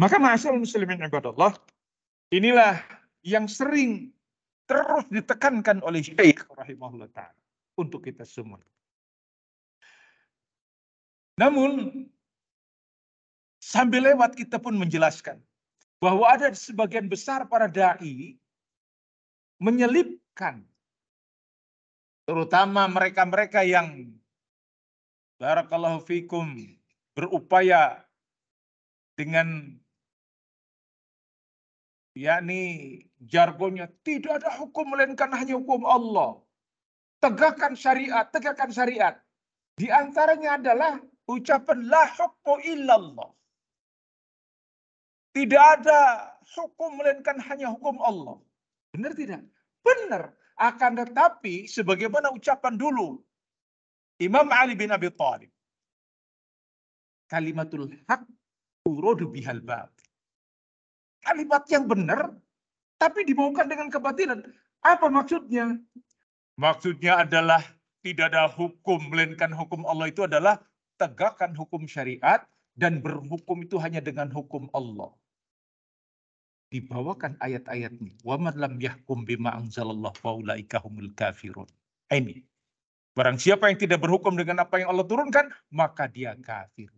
Maka masal muslimin ibadallah, inilah yang sering terus ditekankan oleh Syekh rahimahullah ta'ala untuk kita semua. Namun, sambil lewat kita pun menjelaskan bahwa ada sebagian besar para da'i menyelipkan terutama mereka-mereka yang barakallahu fikum berupaya dengan yakni jargonnya tidak ada hukum melainkan hanya hukum Allah. Tegakkan syariat, tegakkan syariat. Di antaranya adalah ucapan la hukmu illallah. Tidak ada hukum melainkan hanya hukum Allah. Benar tidak? Benar. Akan tetapi sebagaimana ucapan dulu Imam Ali bin Abi Thalib. Kalimatul haq Urodu bihal bab. Kalimat yang benar, tapi dimaukan dengan kebatilan. Apa maksudnya? Maksudnya adalah tidak ada hukum, melainkan hukum Allah itu adalah tegakkan hukum syariat dan berhukum itu hanya dengan hukum Allah. Dibawakan ayat ayat ini Wa madlam yahkum bima anzalallahu faulaika humul kafirun. Ini. Barang siapa yang tidak berhukum dengan apa yang Allah turunkan, maka dia kafir.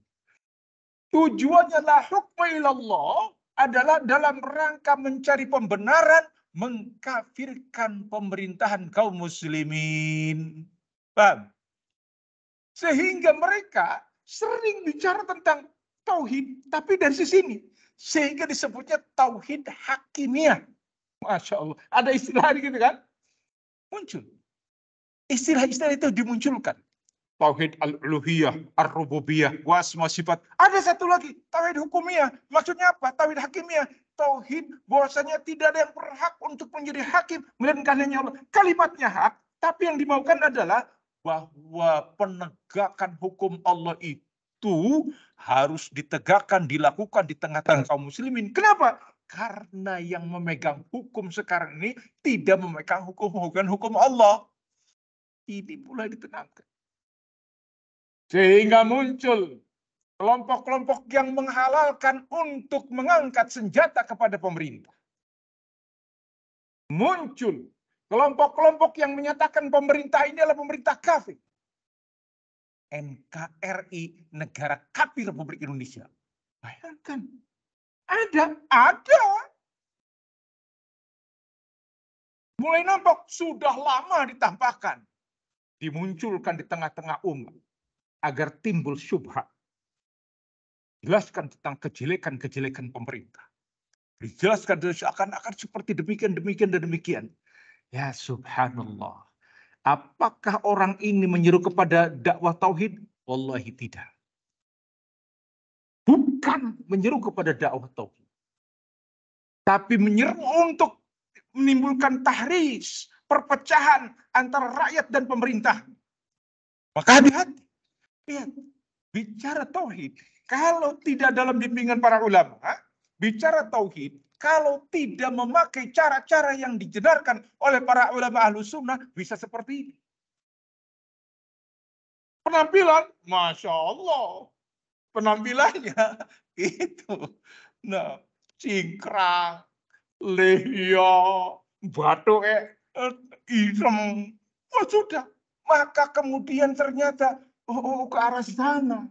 Tujuannya la hukma ilallah adalah dalam rangka mencari pembenaran mengkafirkan pemerintahan kaum muslimin. Paham? Sehingga mereka sering bicara tentang tauhid, tapi dari sisi ini. Sehingga disebutnya tauhid hakimiyah. Masya Allah. Ada istilah gitu kan? Muncul. Istilah-istilah itu dimunculkan tauhid al-uluhiyah, ar-rububiyah, wasma sifat. Ada satu lagi, tauhid hukumiyah. Maksudnya apa? Tauhid hakimiyah. Tauhid bahwasanya tidak ada yang berhak untuk menjadi hakim, melainkan hanya Allah. Kalimatnya hak, tapi yang dimaukan adalah bahwa penegakan hukum Allah itu harus ditegakkan, dilakukan di tengah-tengah kaum muslimin. Kenapa? Karena yang memegang hukum sekarang ini tidak memegang hukum-hukum hukum Allah. Ini mulai ditenangkan. Sehingga muncul kelompok-kelompok yang menghalalkan untuk mengangkat senjata kepada pemerintah. Muncul kelompok-kelompok yang menyatakan pemerintah ini adalah pemerintah kafir. NKRI negara kafir Republik Indonesia. Bayangkan. Ada, ada. Mulai nampak sudah lama ditampakkan. Dimunculkan di tengah-tengah umat agar timbul syubhat. Jelaskan tentang kejelekan-kejelekan pemerintah. Dijelaskan akan-akan seperti demikian, demikian, dan demikian. Ya subhanallah. Apakah orang ini menyeru kepada dakwah tauhid? Wallahi tidak. Bukan menyeru kepada dakwah tauhid. Tapi menyeru untuk menimbulkan tahris, perpecahan antara rakyat dan pemerintah. Maka hati-hati. Lihat, bicara tauhid, kalau tidak dalam bimbingan para ulama, bicara tauhid, kalau tidak memakai cara-cara yang dijedarkan oleh para ulama ahlu sunnah, bisa seperti ini. Penampilan, Masya Allah. Penampilannya itu. Nah, cingkrang, lehya, batuk, eh, eh, isem. Oh, sudah. Maka kemudian ternyata Oh, oh, oh ke arah sana.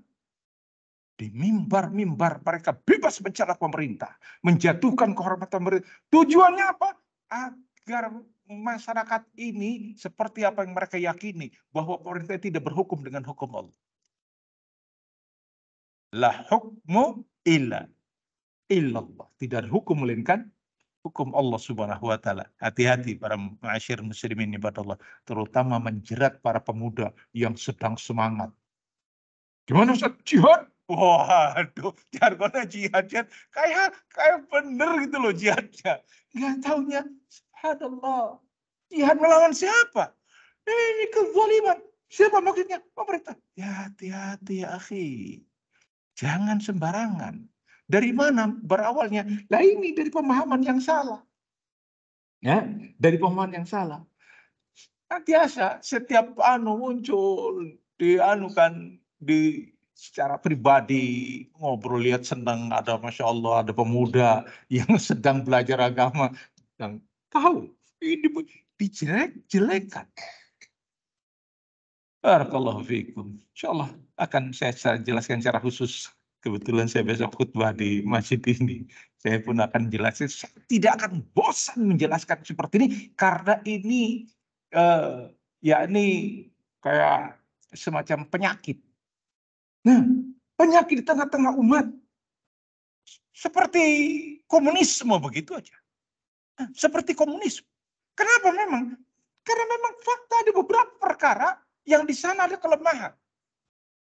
Di mimbar-mimbar mereka bebas mencela pemerintah, menjatuhkan kehormatan pemerintah. Tujuannya apa? Agar masyarakat ini seperti apa yang mereka yakini bahwa pemerintah tidak berhukum dengan hukum Allah. La hukmu illa illallah. Tidak ada hukum melainkan hukum Allah Subhanahu wa taala. Hati-hati hmm. para masyir muslimin Allah, terutama menjerat para pemuda yang sedang semangat. Gimana Ustaz? Jihad? Waduh, jargonnya jihad, jihad. Kayak kayak bener gitu loh jihadnya. Enggak tahunya, subhanallah. Jihad melawan siapa? Ini kezaliman. Siapa maksudnya? Pemerintah. Ya hati-hati ya akhi. Jangan sembarangan. Dari mana berawalnya? Lah ini dari pemahaman yang salah. Ya, dari pemahaman yang salah. Nah, biasa setiap anu muncul di anu kan di secara pribadi ngobrol lihat senang ada masya Allah ada pemuda yang sedang belajar agama dan tahu ini dijelek jelekan Barakallahu fiikum. Insya Allah akan saya jelaskan secara khusus kebetulan saya besok khutbah di masjid ini. Saya pun akan jelasin, saya tidak akan bosan menjelaskan seperti ini karena ini eh, ya ini kayak semacam penyakit. Nah, penyakit di tengah-tengah umat seperti komunisme begitu aja. Nah, seperti komunisme. Kenapa memang? Karena memang fakta ada beberapa perkara yang di sana ada kelemahan.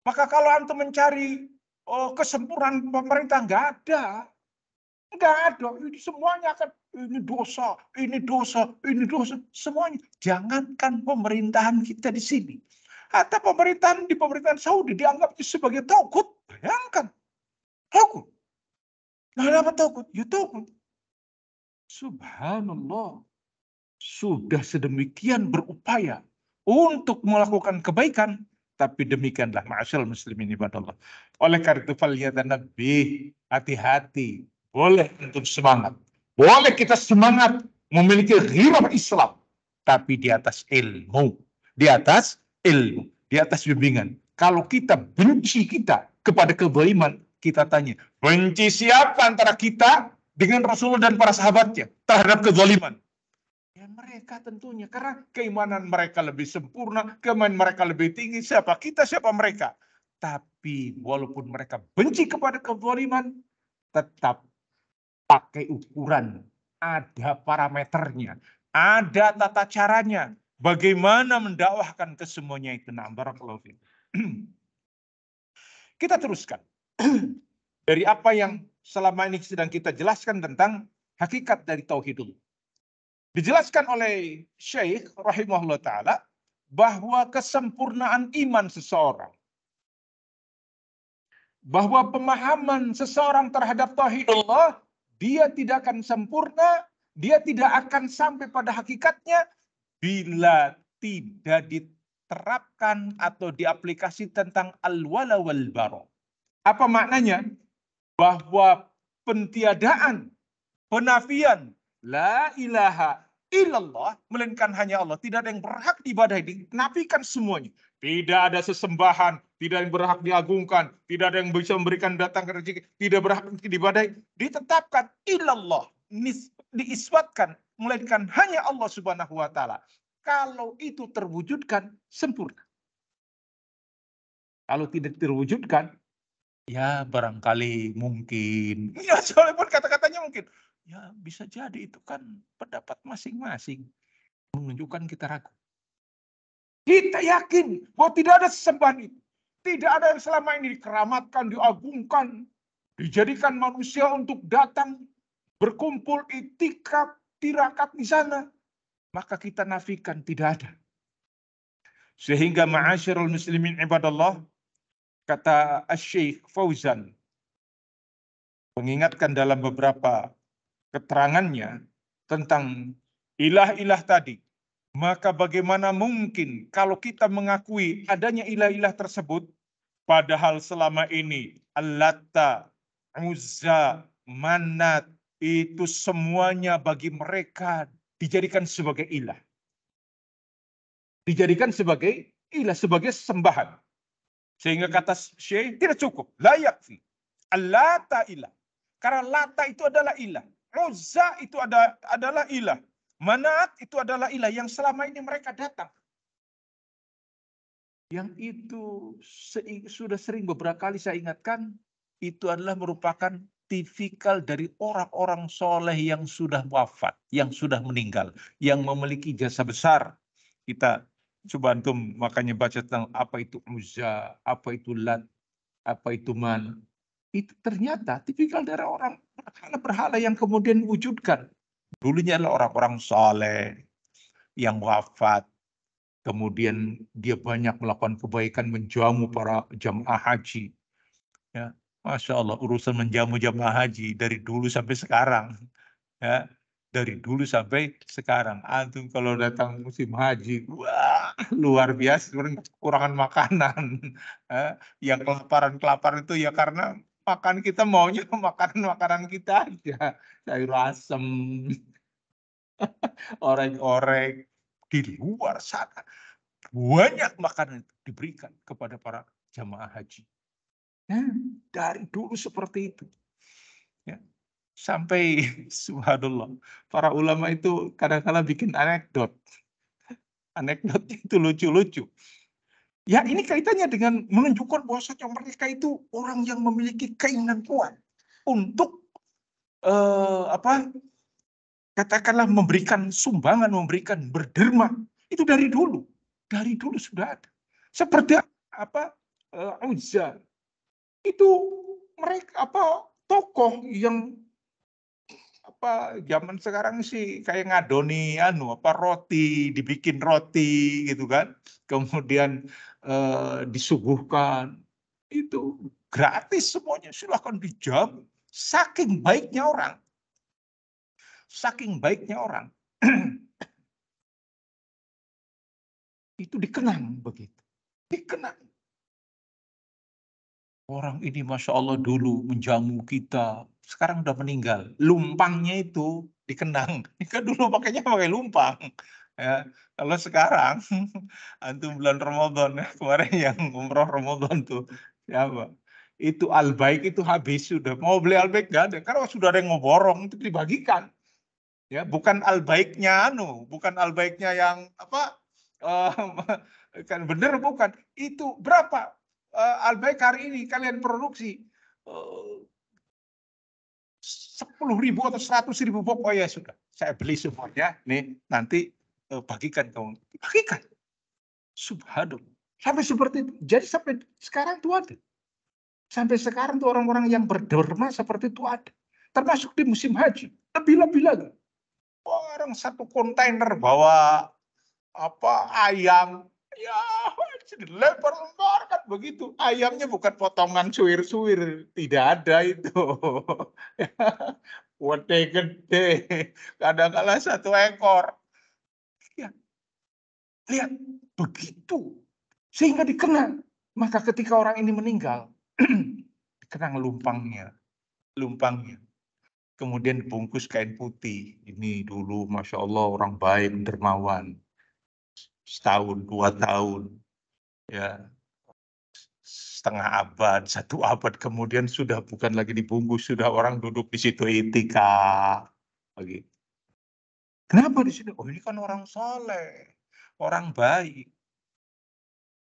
Maka kalau antum mencari oh kesempurnaan pemerintah nggak ada. Nggak ada. Ini semuanya akan ini dosa, ini dosa, ini dosa, semuanya. Jangankan pemerintahan kita di sini. Atau pemerintahan di pemerintahan Saudi dianggap sebagai takut. Bayangkan. takut? Nah, apa takut? Ya takut. Subhanallah. Sudah sedemikian berupaya untuk melakukan kebaikan, tapi demikianlah ma'asyal muslimin Allah. Oleh karena itu Nabi hati-hati. Boleh untuk semangat. Boleh kita semangat memiliki ghirah Islam. Tapi di atas ilmu. Di atas ilmu. Di atas bimbingan. Kalau kita benci kita kepada kebaiman, kita tanya. Benci siapa antara kita dengan Rasulullah dan para sahabatnya terhadap kezaliman? mereka tentunya karena keimanan mereka lebih sempurna, keimanan mereka lebih tinggi. Siapa kita, siapa mereka. Tapi walaupun mereka benci kepada kezaliman, tetap pakai ukuran, ada parameternya, ada tata caranya. Bagaimana mendakwahkan kesemuanya itu. Nah, barakallahu Kita teruskan. Dari apa yang selama ini sedang kita jelaskan tentang hakikat dari tauhidul Dijelaskan oleh Syekh rahimahullah taala bahwa kesempurnaan iman seseorang bahwa pemahaman seseorang terhadap Allah dia tidak akan sempurna, dia tidak akan sampai pada hakikatnya bila tidak diterapkan atau diaplikasi tentang al-wala wal baro. Apa maknanya? Bahwa pentiadaan, penafian La ilaha illallah, melainkan hanya Allah. Tidak ada yang berhak diibadahi, dinafikan semuanya. Tidak ada sesembahan, tidak ada yang berhak diagungkan, tidak ada yang bisa memberikan datang ke rezeki, tidak berhak diibadahi. Ditetapkan illallah, diiswatkan, melainkan hanya Allah subhanahu wa ta'ala. Kalau itu terwujudkan, sempurna. Kalau tidak terwujudkan, ya barangkali mungkin. Ya, soalnya pun kata-katanya mungkin. Ya bisa jadi itu kan pendapat masing-masing menunjukkan kita ragu. Kita yakin bahwa tidak ada sesembahan itu. Tidak ada yang selama ini dikeramatkan, diagungkan, dijadikan manusia untuk datang berkumpul itikaf tirakat di sana. Maka kita nafikan tidak ada. Sehingga ma'asyirul muslimin ibadallah kata Syekh Fauzan mengingatkan dalam beberapa keterangannya tentang ilah-ilah tadi, maka bagaimana mungkin kalau kita mengakui adanya ilah-ilah tersebut, padahal selama ini Allata, Uzza, Manat, itu semuanya bagi mereka dijadikan sebagai ilah. Dijadikan sebagai ilah, sebagai sembahan. Sehingga kata Syekh tidak cukup. Layak. Allata ilah. Karena lata itu adalah ilah. Uzza itu ada, adalah ilah. Manat itu adalah ilah yang selama ini mereka datang. Yang itu sudah sering beberapa kali saya ingatkan, itu adalah merupakan tipikal dari orang-orang soleh yang sudah wafat, yang sudah meninggal, yang memiliki jasa besar. Kita coba antum makanya baca tentang apa itu Uzza, apa itu Lat, apa itu Man. Itu ternyata tipikal dari orang berhala-berhala yang kemudian wujudkan. Dulunya adalah orang-orang soleh yang wafat. Kemudian dia banyak melakukan kebaikan menjamu para jamaah haji. Ya, Masya Allah, urusan menjamu jamaah haji dari dulu sampai sekarang. Ya, dari dulu sampai sekarang. Antum kalau datang musim haji, wah luar biasa, kurang-kurangan makanan. Ya, yang kelaparan-kelaparan itu ya karena makan kita maunya makanan-makanan kita aja. Sayur asem, orek-orek. Di luar sana banyak makanan diberikan kepada para jamaah haji. Nah, dari dulu seperti itu. Ya. Sampai subhanallah, para ulama itu kadang-kadang bikin anekdot. Anekdot itu lucu-lucu. Ya ini kaitannya dengan menunjukkan bahwasanya mereka itu orang yang memiliki keinginan kuat untuk eh, apa katakanlah memberikan sumbangan, memberikan berderma itu dari dulu, dari dulu sudah ada. Seperti apa eh, itu mereka apa tokoh yang apa zaman sekarang sih kayak ngadoni anu apa roti dibikin roti gitu kan kemudian Eh, disuguhkan itu gratis semuanya silahkan dijamu saking baiknya orang saking baiknya orang itu dikenang begitu dikenang orang ini masya Allah dulu menjamu kita sekarang udah meninggal lumpangnya itu dikenang kan dulu pakainya pakai lumpang Ya, kalau sekarang antum bulan Ramadan ya, kemarin yang umroh Ramadan tuh siapa? Itu albaik itu habis sudah. Mau beli albaik gak ada karena sudah ada yang ngeborong itu dibagikan. Ya, bukan albaiknya anu, bukan albaiknya yang apa? Uh, kan bener bukan itu berapa uh, albaik hari ini kalian produksi eh, sepuluh ribu atau seratus ribu pokoknya sudah saya beli semuanya nih nanti Eh, bagikan kamu bagikan subhanallah sampai seperti itu. jadi sampai sekarang itu ada sampai sekarang tuh orang-orang yang berderma seperti itu ada termasuk di musim haji lebih-lebih lagi orang satu kontainer bawa apa ayam ya lebar kan begitu ayamnya bukan potongan suwir-suwir tidak ada itu wadah gede kadang kadang satu ekor Lihat, begitu. Sehingga dikenang. Maka ketika orang ini meninggal, dikenang lumpangnya. Lumpangnya. Kemudian dibungkus kain putih. Ini dulu Masya Allah orang baik, dermawan. Setahun, dua tahun. ya Setengah abad, satu abad kemudian sudah bukan lagi dibungkus, sudah orang duduk di situ etika. Begitu. Kenapa di sini? Oh ini kan orang saleh orang baik.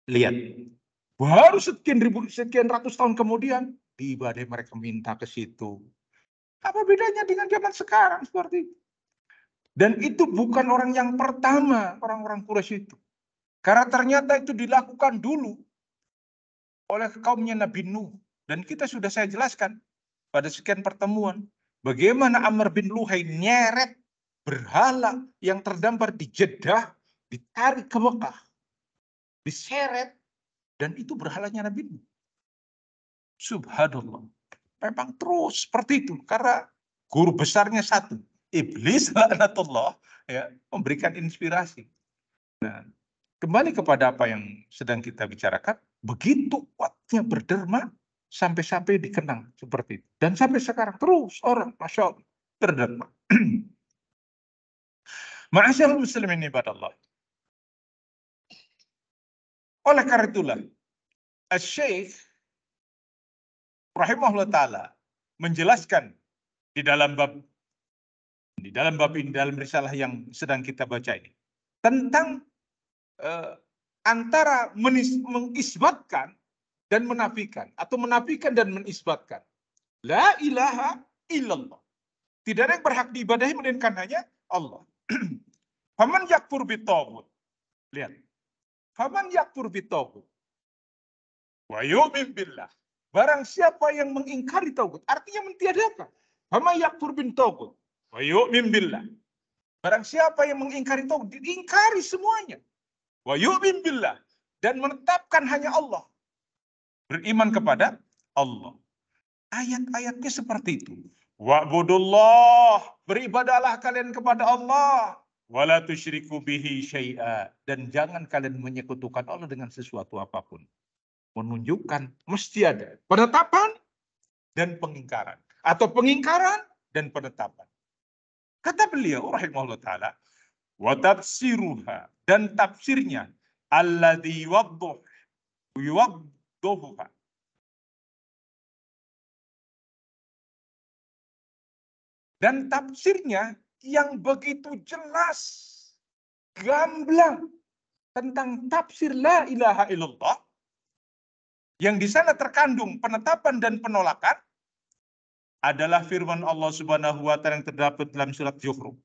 Lihat, baru sekian ribu, sekian ratus tahun kemudian, tiba deh mereka minta ke situ. Apa bedanya dengan zaman sekarang seperti itu? Dan itu bukan orang yang pertama orang-orang Quraisy itu. Karena ternyata itu dilakukan dulu oleh kaumnya Nabi Nuh. Dan kita sudah saya jelaskan pada sekian pertemuan. Bagaimana Amr bin Luhai nyeret berhala yang terdampar di Jeddah ditarik ke hmm. Mekah, diseret, dan itu berhalanya Nabi Nuh. Subhanallah. Memang terus seperti itu karena guru besarnya satu, iblis laknatullah ya, memberikan inspirasi. Nah, kembali kepada apa yang sedang kita bicarakan, begitu kuatnya berderma sampai-sampai dikenang seperti itu. Dan sampai sekarang terus orang masya Allah berderma. Ma'asyal muslimin ibadallah. Oleh karena itulah, Syekh rahimahullah taala menjelaskan di dalam bab di dalam bab ini dalam risalah yang sedang kita baca ini tentang eh, antara menis, mengisbatkan dan menafikan atau menafikan dan menisbatkan la ilaha illallah tidak ada yang berhak diibadahi melainkan hanya Allah faman yakfur bitawud lihat Faman yakfur bitawgut. Wa yu'min billah. Barang siapa yang mengingkari tawgut. artinya mentiadakan. Faman yakfur bin tawgut. Wa yu'min billah. Barang siapa yang mengingkari tawgut. diingkari semuanya. Wa yu'min billah. Dan menetapkan hanya Allah. Beriman kepada Allah. Ayat-ayatnya seperti itu. Wa'budullah. beribadalah kalian kepada Allah wala tusyriku bihi syai'a dan jangan kalian menyekutukan Allah dengan sesuatu apapun. Menunjukkan mesti ada penetapan dan pengingkaran atau pengingkaran dan penetapan. Kata beliau rahimahullah taala, wa tafsiruha dan tafsirnya alladhi yuwadduh yuwadduha dan tafsirnya yang begitu jelas, gamblang tentang tafsir la ilaha illallah yang di sana terkandung penetapan dan penolakan adalah firman Allah Subhanahu wa taala yang terdapat dalam surat Zuhruf.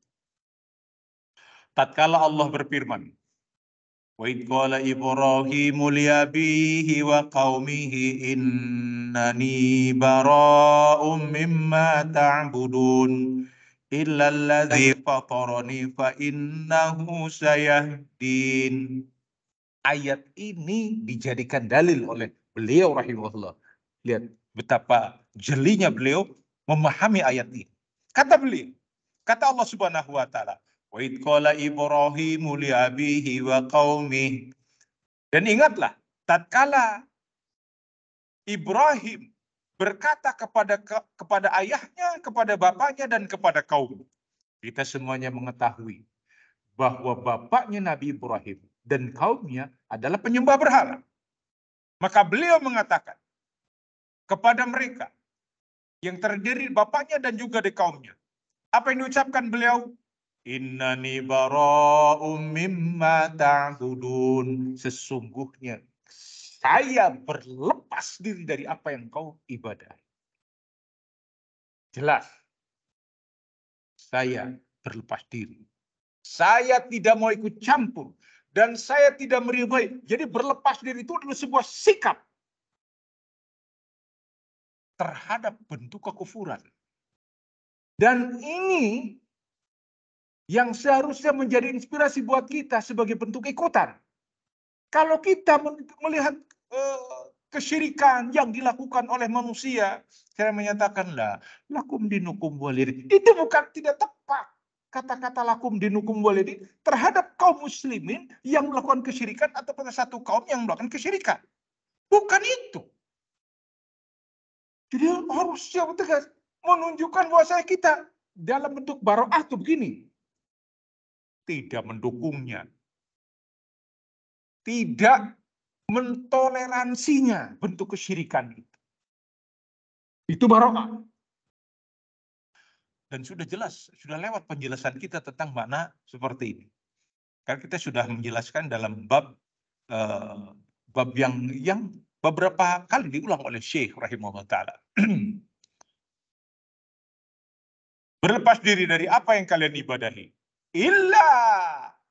Tatkala Allah berfirman, "Wa id qala Ibrahim li wa qaumihi innani bara'um mimma ta'budun." Illalladzi fatoroni fa innahu sayahdin. Ayat ini dijadikan dalil oleh beliau rahimahullah. Lihat betapa jelinya beliau memahami ayat ini. Kata beliau, kata Allah Subhanahu wa taala, wa idkola Ibrahimu Ibrahim wa qaumi. Dan ingatlah tatkala Ibrahim berkata kepada kepada ayahnya, kepada bapaknya dan kepada kaum. Kita semuanya mengetahui bahwa bapaknya Nabi Ibrahim dan kaumnya adalah penyembah berhala. Maka beliau mengatakan kepada mereka yang terdiri bapaknya dan juga di kaumnya. Apa yang diucapkan beliau? Innani bara'um mimma ta'budun. Sesungguhnya saya berlepas diri dari apa yang kau ibadah. Jelas. Saya hmm. berlepas diri. Saya tidak mau ikut campur. Dan saya tidak meribai. Jadi berlepas diri itu adalah sebuah sikap terhadap bentuk kekufuran. Dan ini yang seharusnya menjadi inspirasi buat kita sebagai bentuk ikutan. Kalau kita melihat Eh, kesyirikan yang dilakukan oleh manusia. Saya menyatakan lah, lakum dinukum walid. Itu bukan tidak tepat. Kata-kata lakum dinukum walid terhadap kaum muslimin yang melakukan kesyirikan atau pada satu kaum yang melakukan kesyirikan. Bukan itu. Jadi harus siap tegas menunjukkan saya kita dalam bentuk baroah itu begini. Tidak mendukungnya. Tidak mentoleransinya bentuk kesyirikan itu. Itu barokah. Dan sudah jelas, sudah lewat penjelasan kita tentang makna seperti ini. Karena kita sudah menjelaskan dalam bab uh, bab yang yang beberapa kali diulang oleh Syekh rahimahullah taala. Berlepas diri dari apa yang kalian ibadahi. Illa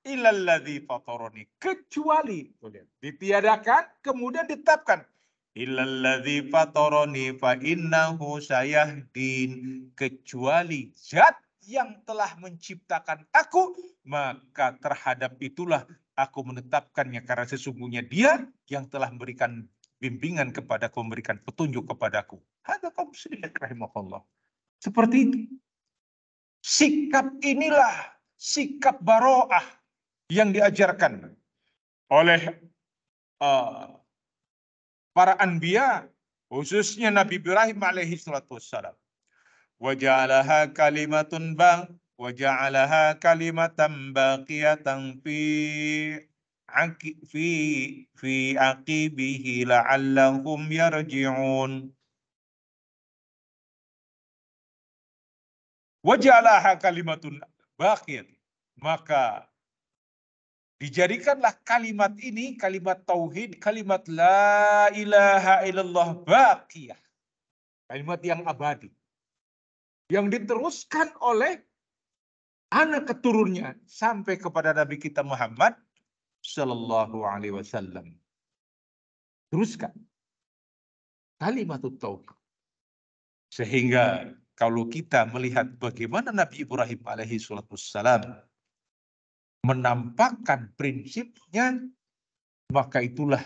ilalladhi fatoroni kecuali ditiadakan kemudian ditetapkan Ilalladhi fatoroni fa innahu sayahdin kecuali zat yang telah menciptakan aku maka terhadap itulah aku menetapkannya karena sesungguhnya dia yang telah memberikan bimbingan kepada aku, memberikan petunjuk kepadaku hada seperti itu sikap inilah sikap baroah yang diajarkan oleh uh, para anbiya khususnya Nabi Ibrahim alaihi salatu wassalam. Waja'alaha kalimatun bang waja'alaha kalimatan baqiyatan fi fi fi aqibihi la'allahum yarji'un. Waja'alaha kalimatun baqiyatan Maka Dijadikanlah kalimat ini, kalimat tauhid, kalimat la ilaha illallah baqiyah. Kalimat yang abadi. Yang diteruskan oleh anak keturunnya sampai kepada Nabi kita Muhammad sallallahu Alaihi Wasallam. Teruskan kalimat tauhid. Sehingga kalau kita melihat bagaimana Nabi Ibrahim alaihi salatu wassalam menampakkan prinsipnya, maka itulah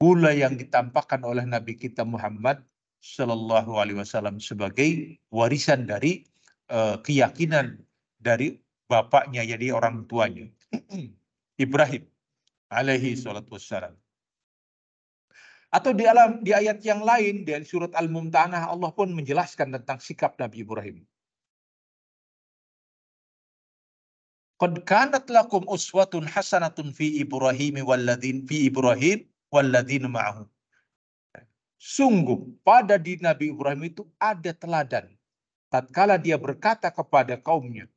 pula yang ditampakkan oleh Nabi kita Muhammad Shallallahu Alaihi Wasallam sebagai warisan dari uh, keyakinan dari bapaknya, jadi orang tuanya Ibrahim alaihi salatu wassalam. Atau di alam di ayat yang lain dari surat Al-Mumtanah Allah pun menjelaskan tentang sikap Nabi Ibrahim. Qad kanat lakum uswatun hasanatun fi Ibrahim walladzin fi Ibrahim walladzin ma'ahu. Sungguh pada di Nabi Ibrahim itu ada teladan. Tatkala dia berkata kepada kaumnya,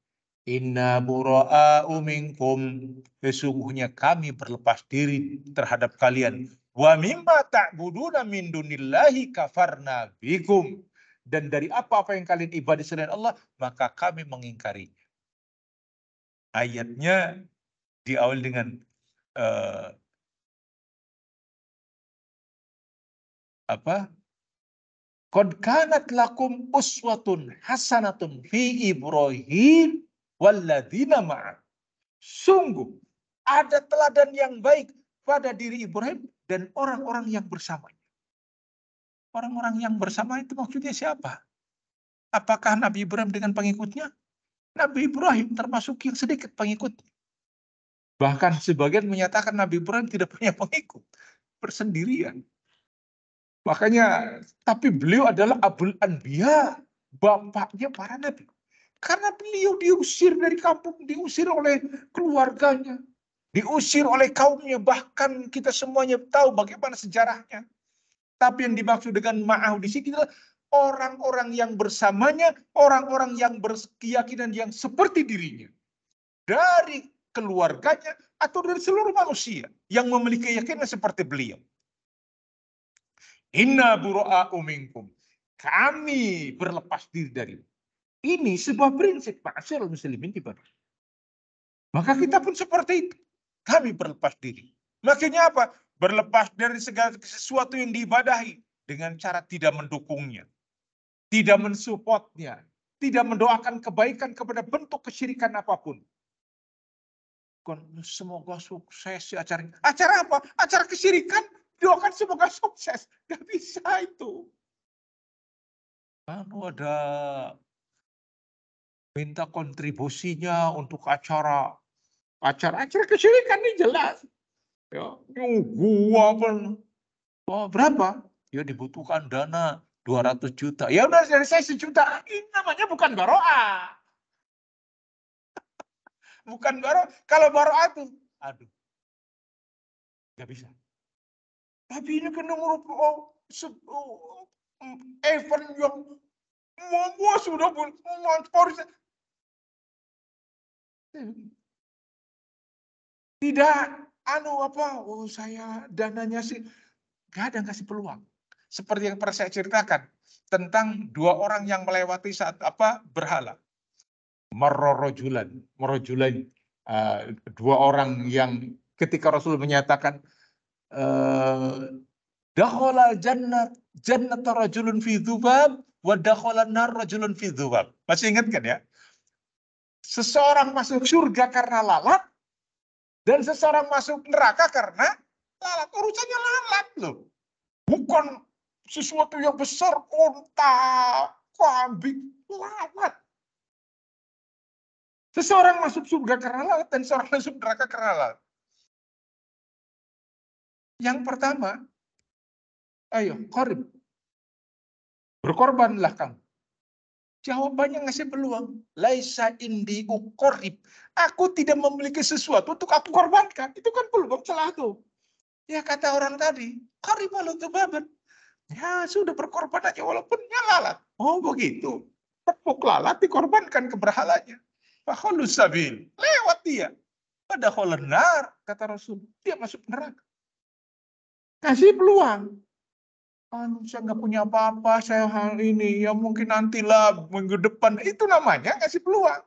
Inna bura'au minkum. Sesungguhnya kami berlepas diri terhadap kalian. Wa mimma ta'buduna min dunillahi kafarna bikum. Dan dari apa-apa yang kalian ibadah selain Allah, maka kami mengingkarinya ayatnya diawali dengan uh, apa Qad kanat lakum uswatun hasanatun fi Ibrahim walladzina ma'ah. Sungguh ada teladan yang baik pada diri Ibrahim dan orang-orang yang bersamanya. Orang-orang yang bersama itu maksudnya siapa? Apakah Nabi Ibrahim dengan pengikutnya? Nabi Ibrahim termasuk yang sedikit pengikut, Bahkan sebagian menyatakan Nabi Ibrahim tidak punya pengikut. persendirian. Makanya, tapi beliau adalah Abul Anbiya. Bapaknya para nabi. Karena beliau diusir dari kampung, diusir oleh keluarganya, diusir oleh kaumnya, bahkan kita semuanya tahu bagaimana sejarahnya. Tapi yang dimaksud dengan ma'ahu di sini adalah orang-orang yang bersamanya, orang-orang yang berkeyakinan yang seperti dirinya. Dari keluarganya atau dari seluruh manusia yang memiliki keyakinan seperti beliau. Inna buru'a uminkum. Kami berlepas diri dari ini sebuah prinsip masyarakat muslimin di Badar. Maka kita pun seperti itu. Kami berlepas diri. Makanya apa? Berlepas dari segala sesuatu yang diibadahi dengan cara tidak mendukungnya tidak mensupportnya, tidak mendoakan kebaikan kepada bentuk kesyirikan apapun. Semoga sukses ya acara. Acara apa? Acara kesyirikan. Doakan semoga sukses. Gak bisa itu. Lalu ada minta kontribusinya untuk acara acara acara kesyirikan ini jelas. Ya, gua kan. Oh, berapa? Ya dibutuhkan dana 200 juta. Ya udah dari saya sejuta. Ini namanya bukan baroa. bukan baro. Kalau baro itu, aduh. nggak bisa. Tapi ini kan nomor oh, oh, oh, event yang gua sudah pun mau tidak anu apa oh saya dananya sih gak ada kasih peluang seperti yang pernah saya ceritakan tentang dua orang yang melewati saat apa berhala merorojulan merojulan uh, eh, dua orang yang ketika Rasul menyatakan eh, dahola jannat jannat rojulun fi dubab wa dakhala nar rojulun fi dubab masih ingat kan ya seseorang masuk surga karena lalat dan seseorang masuk neraka karena lalat urusannya lalat loh bukan sesuatu yang besar, unta, kambing, lalat. Seseorang masuk surga karena lalat dan seorang masuk neraka karena lalat. Yang pertama, ayo, korib. Berkorbanlah kamu. Jawabannya ngasih peluang. Laisa indi ukorib. Aku tidak memiliki sesuatu untuk aku korbankan. Itu kan peluang celah tuh. Ya kata orang tadi, korib baban. Ya sudah berkorban aja walaupun ya lalat. Oh begitu. Tepuk lalat dikorbankan ke berhalanya. sabin. sabil. Lewat dia. Pada kholenar, kata Rasul. Dia masuk neraka. Kasih peluang. Anu, saya nggak punya apa-apa, saya hal ini, ya mungkin nantilah minggu depan. Itu namanya kasih peluang.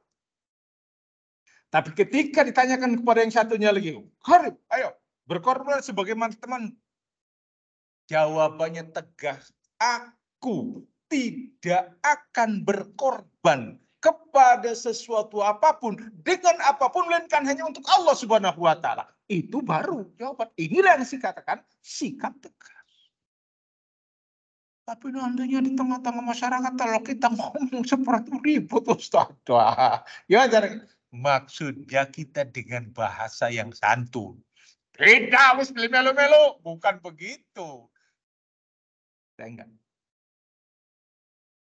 Tapi ketika ditanyakan kepada yang satunya lagi, Harib, ayo berkorban sebagaimana teman Jawabannya tegas, aku tidak akan berkorban kepada sesuatu apapun dengan apapun melainkan hanya untuk Allah Subhanahu wa taala. Itu baru jawaban. Inilah yang saya katakan sikap tegas. Tapi nantinya di tengah-tengah masyarakat kalau kita ngomong seperti ribut Ustaz. Ya, maksudnya kita dengan bahasa yang santun. Tidak harus melo-melo, bukan begitu. Saya enggak.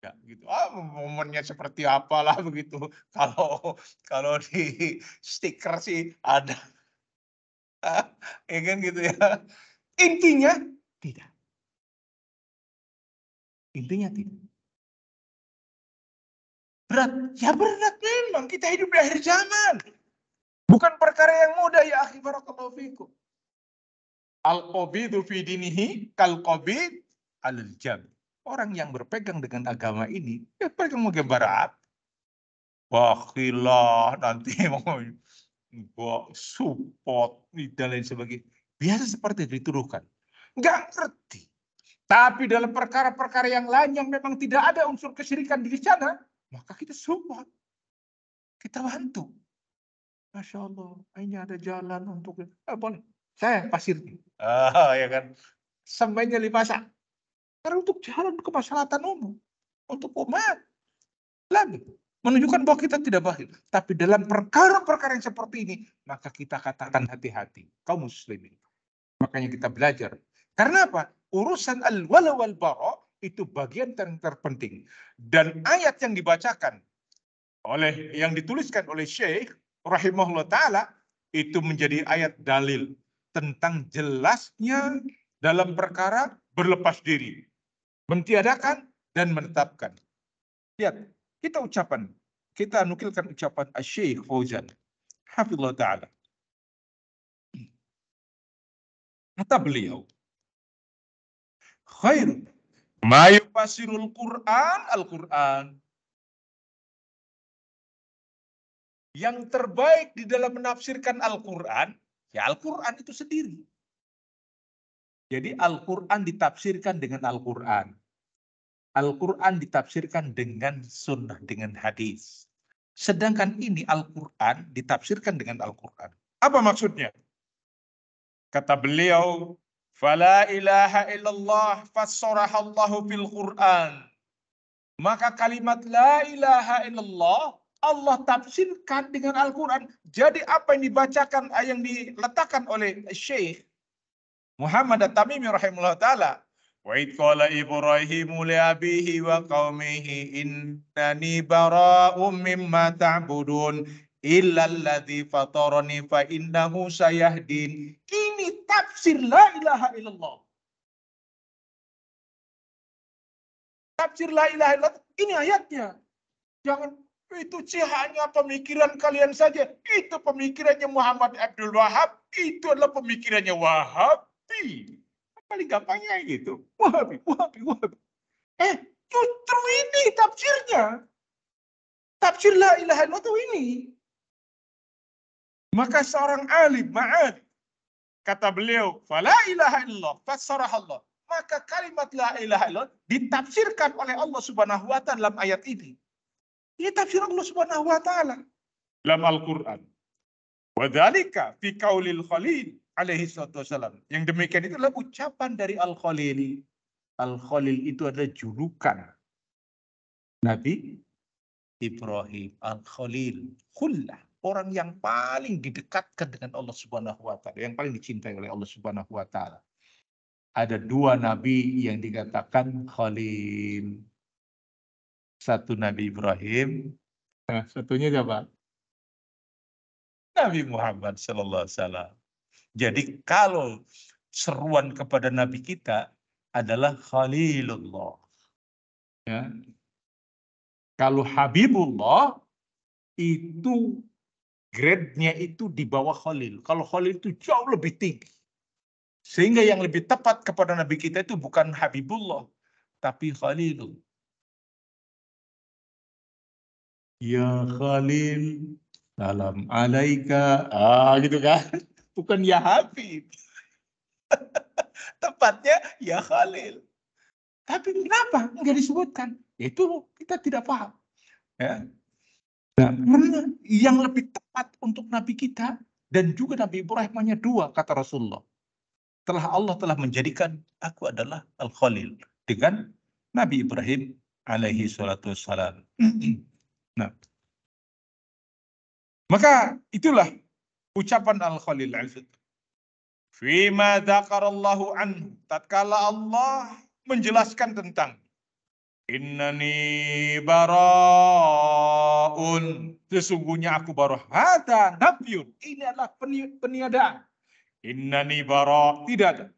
Ya, gitu. Ah, momennya seperti apalah begitu. Kalau kalau di stiker sih ada. ya kan gitu ya. Intinya tidak. Intinya tidak. Berat. Ya berat memang. Kita hidup di akhir zaman. Bukan perkara yang mudah ya akhi barakallahu fikum. Al-qabidu fi dinihi kal-qabid alal jam. Orang yang berpegang dengan agama ini, ya mereka mau gembar apa? nanti mau gua support dan lain sebagainya. Biasa seperti dituduhkan. Nggak ngerti. Tapi dalam perkara-perkara yang lain yang memang tidak ada unsur kesyirikan di sana, maka kita support. Kita bantu. Masya Allah, ini ada jalan untuk eh, boleh. Saya pasir. Oh, ya kan. Sampainya lima karena untuk jalan ke masyarakat umum, untuk umat. Lagi, menunjukkan bahwa kita tidak baik. Tapi dalam perkara-perkara yang seperti ini, maka kita katakan hati-hati, kaum muslimin. Makanya kita belajar. Karena apa? Urusan al-wala wal itu bagian yang terpenting. Dan ayat yang dibacakan oleh yang dituliskan oleh Syekh rahimahullah taala itu menjadi ayat dalil tentang jelasnya dalam perkara berlepas diri mentiadakan dan menetapkan. Lihat, kita ucapan, kita nukilkan ucapan Syekh Fauzan. Hafizullah Ta'ala. Kata beliau, khair ma yufasirul Quran al-Quran. Yang terbaik di dalam menafsirkan Al-Quran, ya Al-Quran itu sendiri. Jadi Al-Quran ditafsirkan dengan Al-Quran. Al-Quran ditafsirkan dengan sunnah, dengan hadis. Sedangkan ini Al-Quran ditafsirkan dengan Al-Quran. Apa maksudnya? Kata beliau, Fala ilaha illallah fassorahallahu fil Quran. Maka kalimat la ilaha illallah Allah tafsirkan dengan Al-Quran. Jadi apa yang dibacakan, yang diletakkan oleh Syekh Muhammad At-Tamimi rahimahullah ta'ala وإذ قال إبراهيم لأبيه وقومه إنني براء مما تعبدون إلا الذي فطرني فإنه سيهدين ini tafsir la ilaha illallah tafsir la ilaha illallah ini ayatnya jangan itu sih hanya pemikiran kalian saja itu pemikirannya Muhammad Abdul Wahab itu adalah pemikirannya Wahabi Paling gampangnya gitu. Wahabi, Wahabi, Wahabi. Eh, justru ini tafsirnya. Tafsir la ilaha illallah ini. Maka seorang alim, ma'ad, kata beliau, fala ilaha illallah, Allah. Maka kalimat la ilaha illallah ditafsirkan oleh Allah subhanahu wa ta'ala dalam ayat ini. Ini tafsir Allah subhanahu wa ta'ala. Dalam Al-Quran. Wadhalika fi kaulil khalil alaihi wasallam. Yang demikian itu adalah ucapan dari Al-Khalil. Al-Khalil itu adalah julukan Nabi Ibrahim Al-Khalil. Khullah, orang yang paling didekatkan dengan Allah Subhanahu wa taala, yang paling dicintai oleh Allah Subhanahu wa taala. Ada dua nabi yang dikatakan khalil. Satu Nabi Ibrahim, nah, satunya siapa? Nabi Muhammad sallallahu alaihi wasallam. Jadi kalau seruan kepada Nabi kita adalah Khalilullah. Ya. Kalau Habibullah itu grade-nya itu di bawah Khalil. Kalau Khalil itu jauh lebih tinggi. Sehingga yang lebih tepat kepada Nabi kita itu bukan Habibullah, tapi Khalilul. Ya Khalil, salam alaika. Ah, gitu kan? bukan ya Habib. Tepatnya ya Khalil. Tapi kenapa nggak disebutkan? Ya itu kita tidak paham. Ya. Nah, yang lebih tepat untuk Nabi kita dan juga Nabi Ibrahim hanya dua kata Rasulullah. Telah Allah telah menjadikan aku adalah Al-Khalil dengan Nabi Ibrahim alaihi salatu wassalam. nah. Maka itulah ucapan Al-Khalil Al-Fitr. Fima dakarallahu anhu. Tatkala Allah menjelaskan tentang Innani baraun. Sesungguhnya aku baru Hada nabiun. Ini adalah peni peniadaan. Innani bara. Tidak ada.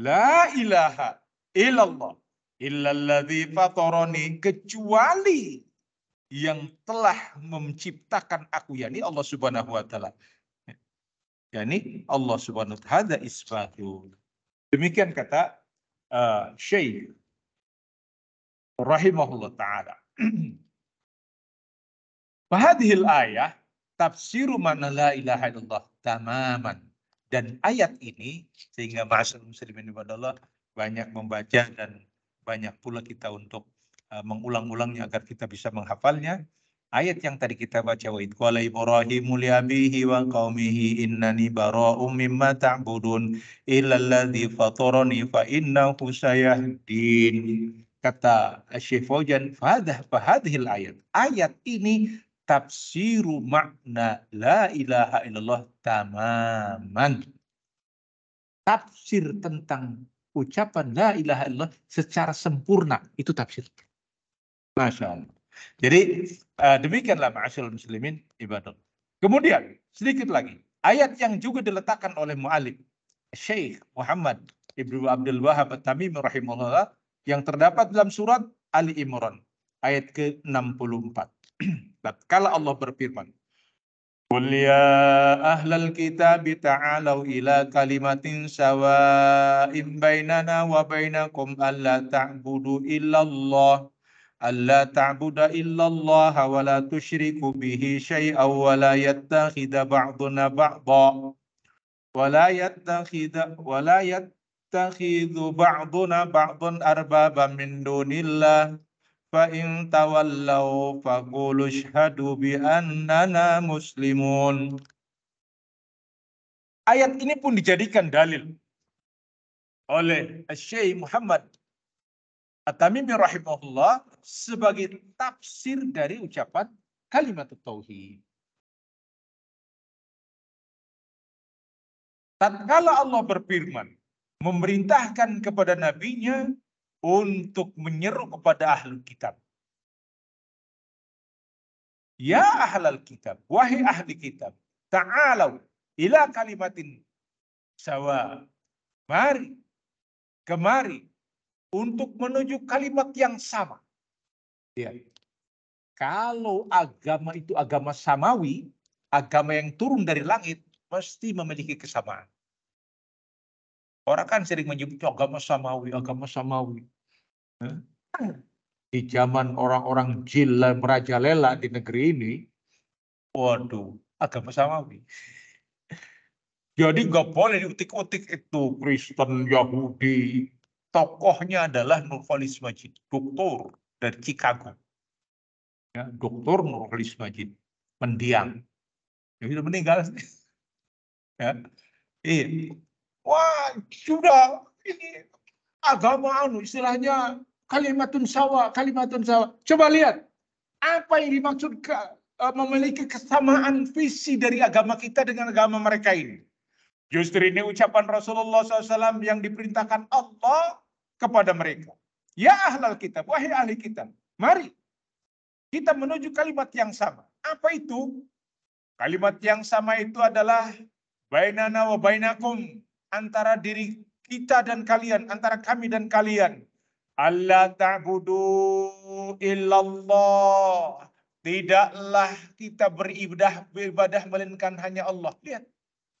La ilaha illallah. Illalladhi fatoroni. Kecuali yang telah menciptakan aku yakni Allah Subhanahu wa taala. Yani Allah Subhanahu hadza taala isbatu. Demikian kata uh, Syekh rahimahullah taala. Fahadhil ayah tafsiru mana la ilaha illallah tamaman. Dan ayat ini sehingga bahasa muslimin ibadallah banyak membaca dan banyak pula kita untuk Eh, mengulang-ulangnya agar kita bisa menghafalnya. Ayat yang tadi kita baca wa qala Ibrahimu li abihi wa qaumihi innani bara'um mimma ta'budun illa alladhi fatarani fa innahu sayahdin. Kata Syekh fadhah fahadah fahadhil ayat. Ayat ini tafsiru makna la ilaha illallah tamaman. Tafsir tentang ucapan la ilaha illallah secara sempurna itu tafsir. Masya Allah. Jadi uh, demikianlah ma'asyil muslimin ibadah. Kemudian sedikit lagi. Ayat yang juga diletakkan oleh mu'alib. Syekh Muhammad Ibnu Abdul Wahab Tamim rahimahullah yang terdapat dalam surat Ali Imran ayat ke-64. Kala Allah berfirman, Qul ya ahlal kitab ta'alau ila kalimatin sawa'in bainana wa bainakum alla ta'budu illallah ألا تعبد إلا الله ولا تشرك به شيئا ولا يتخذ بعضنا بعضا ولا يتخذ ولا يتخذ بعضنا بعضا أربابا من دون الله فإن تولوا فقولوا اشهدوا بأننا مسلمون Ayat آية ini pun dijadikan dalil oleh Syekh Muhammad At-Tamimi rahimahullah sebagai tafsir dari ucapan kalimat tauhid. Tatkala Allah berfirman, memerintahkan kepada nabinya untuk menyeru kepada ahlul kitab. Ya ahlul kitab, wahai ahli kitab, ta'alau ila kalimatin sawa. Mari, kemari, untuk menuju kalimat yang sama. Ya. Kalau agama itu agama samawi, agama yang turun dari langit, pasti memiliki kesamaan. Orang kan sering menyebut agama samawi, agama samawi. Di zaman orang-orang jila merajalela di negeri ini, waduh, agama samawi. Jadi nggak boleh diutik-utik itu Kristen, Yahudi, tokohnya adalah Nurholis Majid, doktor dari Chicago. Ya, doktor Nurholis Majid, mendiang. Ya, sudah meninggal. ya. Eh, Wah, sudah ini agama anu istilahnya kalimatun sawa, kalimatun sawa. Coba lihat apa yang dimaksud ke, eh, memiliki kesamaan visi dari agama kita dengan agama mereka ini. Justru ini ucapan Rasulullah SAW yang diperintahkan Allah kepada mereka. Ya ahlal kitab, wahai ahli kitab, mari kita menuju kalimat yang sama. Apa itu? Kalimat yang sama itu adalah bainana wa bainakum antara diri kita dan kalian, antara kami dan kalian. Allah ta'budu illallah. Tidaklah kita beribadah, beribadah melainkan hanya Allah. Lihat,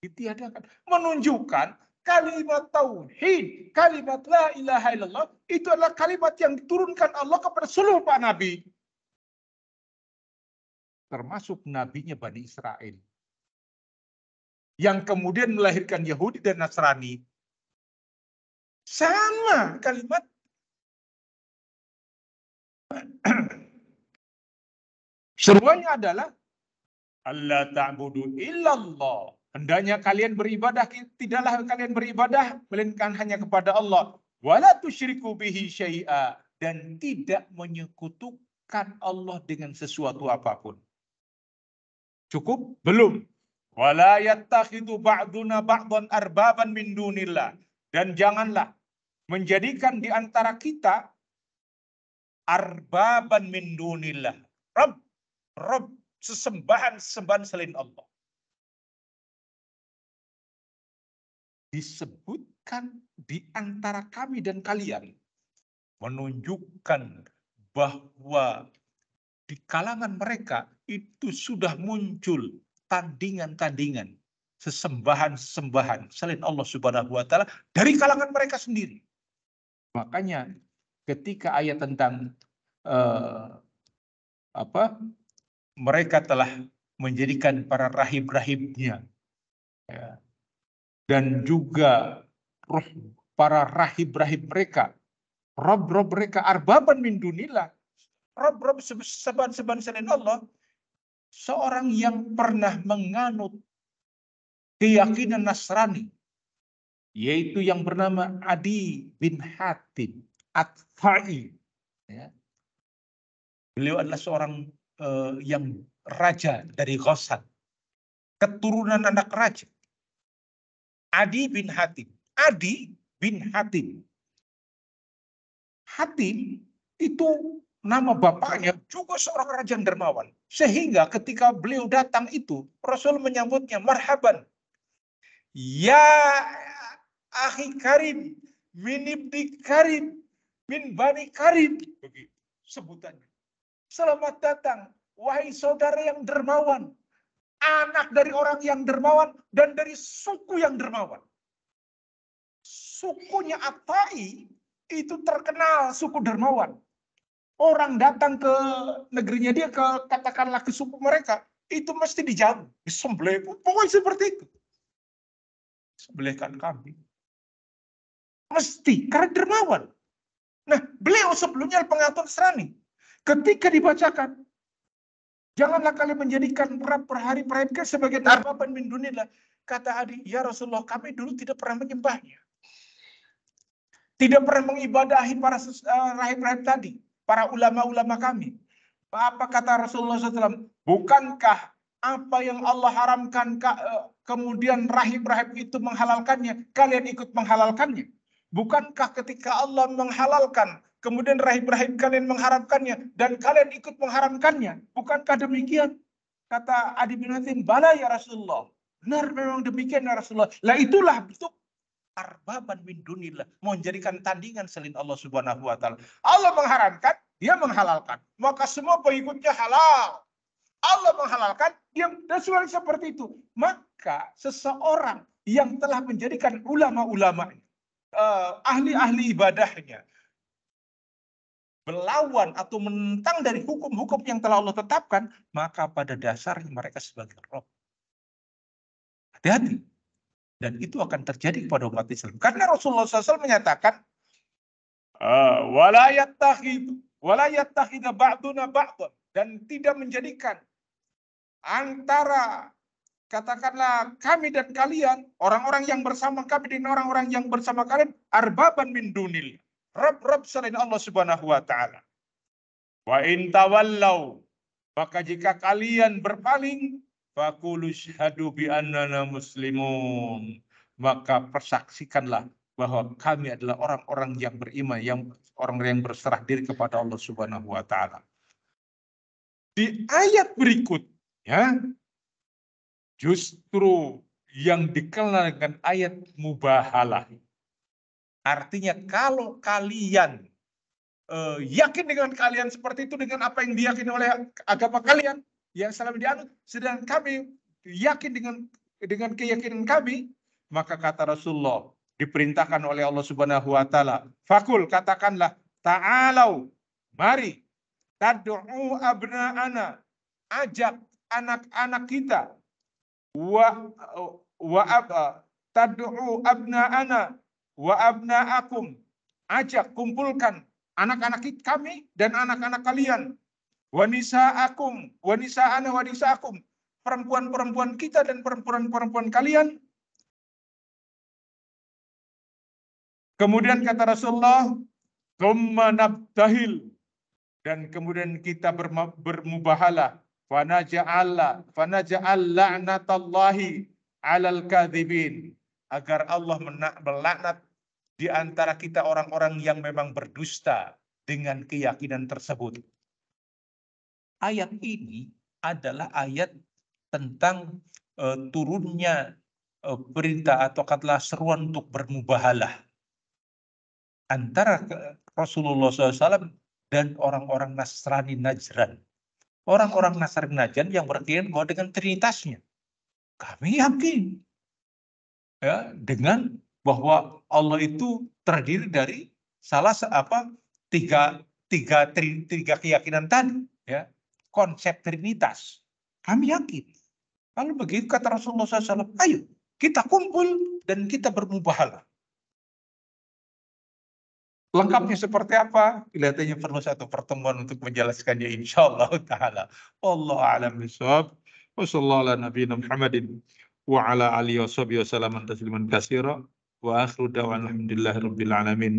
ditiadakan. Menunjukkan kalimat tauhid, kalimat la ilaha illallah itu adalah kalimat yang diturunkan Allah kepada seluruh para nabi. Termasuk nabinya Bani Israel. Yang kemudian melahirkan Yahudi dan Nasrani. Sama kalimat Seruannya adalah Allah ta'budu illallah Hendaknya kalian beribadah, tidaklah kalian beribadah, melainkan hanya kepada Allah. Wala tusyriku bihi syai'a. Dan tidak menyekutukan Allah dengan sesuatu apapun. Cukup? Belum. Wala yattakhidu ba'duna ba'dan arbaban min dunillah. Dan janganlah menjadikan di antara kita arbaban min dunillah. Rabb, Rabb, sesembahan-sesembahan selain Allah. disebutkan di antara kami dan kalian menunjukkan bahwa di kalangan mereka itu sudah muncul tandingan-tandingan sesembahan sembahan selain Allah Subhanahu wa taala dari kalangan mereka sendiri. Makanya ketika ayat tentang uh, apa mereka telah menjadikan para rahib-rahibnya ya, dan juga para rahib-rahib mereka. Rob-rob mereka arbaban min dunila, Rob-rob seban-seban selain Allah. Seorang yang pernah menganut keyakinan Nasrani. Yaitu yang bernama Adi bin Hatim. At-Fa'i. Ya. Beliau adalah seorang uh, yang raja dari Ghassan. Keturunan anak raja. Adi bin Hatim. Adi bin Hatim. Hatim itu nama bapaknya juga seorang raja dermawan. Sehingga ketika beliau datang itu, Rasul menyambutnya, Marhaban. Ya ahi karim, min ibni karim, min bani karim. sebutannya. Selamat datang, wahai saudara yang dermawan anak dari orang yang dermawan dan dari suku yang dermawan. Sukunya Atai itu terkenal suku dermawan. Orang datang ke negerinya dia, ke katakanlah ke suku mereka, itu mesti dijamu, disembelih, pokoknya seperti itu. Sembelihkan kambing. Mesti, karena dermawan. Nah, beliau sebelumnya pengatur Serani. Ketika dibacakan, Janganlah kalian menjadikan berat per hari per sebagai tarbaban min dunia, Kata Adi, ya Rasulullah, kami dulu tidak pernah menyembahnya. Tidak pernah mengibadahi para eh, rahib-rahib tadi, para ulama-ulama kami. Apa kata Rasulullah SAW? Bukankah apa yang Allah haramkan eh, kemudian rahim rahib itu menghalalkannya, kalian ikut menghalalkannya? Bukankah ketika Allah menghalalkan, kemudian Rahim Rahim kalian mengharapkannya dan kalian ikut mengharamkannya? Bukankah demikian? Kata Adi bin Hatim, bala ya Rasulullah. Benar memang demikian ya Rasulullah. Lah itulah bentuk arbaban min dunillah. Mau menjadikan tandingan selain Allah subhanahu wa ta'ala. Allah mengharamkan, dia menghalalkan. Maka semua pengikutnya halal. Allah menghalalkan, dia dan seperti itu. Maka seseorang yang telah menjadikan ulama ulama ini. Eh, ahli-ahli uh, ibadahnya melawan atau menentang dari hukum-hukum yang telah Allah tetapkan, maka pada dasarnya mereka sebagai roh Hati-hati. Dan itu akan terjadi kepada umat Islam. Karena Rasulullah SAW menyatakan, eh, dan tidak menjadikan antara katakanlah kami dan kalian, orang-orang yang bersama kami dan orang-orang yang bersama kalian, arbaban min dunil. Rab-rab selain Allah subhanahu wa ta'ala. Wa in tawallau. Maka jika kalian berpaling, fakulus hadubi bi annana muslimun. Maka persaksikanlah bahwa kami adalah orang-orang yang beriman, yang orang yang berserah diri kepada Allah Subhanahu wa taala. Di ayat berikut ya, justru yang dikenal dengan ayat mubahalah. Artinya kalau kalian eh, yakin dengan kalian seperti itu dengan apa yang diyakini oleh agama kalian yang selama dianut, sedang kami yakin dengan dengan keyakinan kami, maka kata Rasulullah diperintahkan oleh Allah Subhanahu wa taala, fakul katakanlah ta'alau, mari tad'u abna'ana, ajak anak-anak kita wa wa ab, tad'u abna'ana wa abna'akum ajak kumpulkan anak-anak kami dan anak-anak kalian wanisa akum wanisa ana wanisa akum perempuan-perempuan kita dan perempuan-perempuan kalian Kemudian kata Rasulullah, "Tsumma nabtahil." Dan kemudian kita bermubahalah Fanaja'alla, fanaja'al la'natallahi alal kadhibin. Agar Allah melaknat di antara kita orang-orang yang memang berdusta dengan keyakinan tersebut. Ayat ini adalah ayat tentang uh, turunnya uh, perintah atau katalah seruan untuk bermubahalah antara Rasulullah SAW dan orang-orang Nasrani Najran orang-orang Nasar Najan yang berkeyakinan bahwa dengan trinitasnya. Kami yakin ya, dengan bahwa Allah itu terdiri dari salah apa tiga tiga tri, tiga keyakinan tadi ya konsep trinitas kami yakin kalau begitu kata Rasulullah SAW ayo kita kumpul dan kita bermubahalah Lengkapnya seperti apa? Kelihatannya perlu satu pertemuan untuk menjelaskannya insya Allah ta'ala. Allah alam bisawab. Wassalamualaikum Muhammadin wa ala alihi wa sahbihi wa tasliman kasira. Wa akhiru da'wan alhamdulillahi rabbil alamin.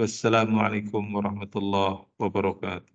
Wassalamualaikum warahmatullahi wabarakatuh.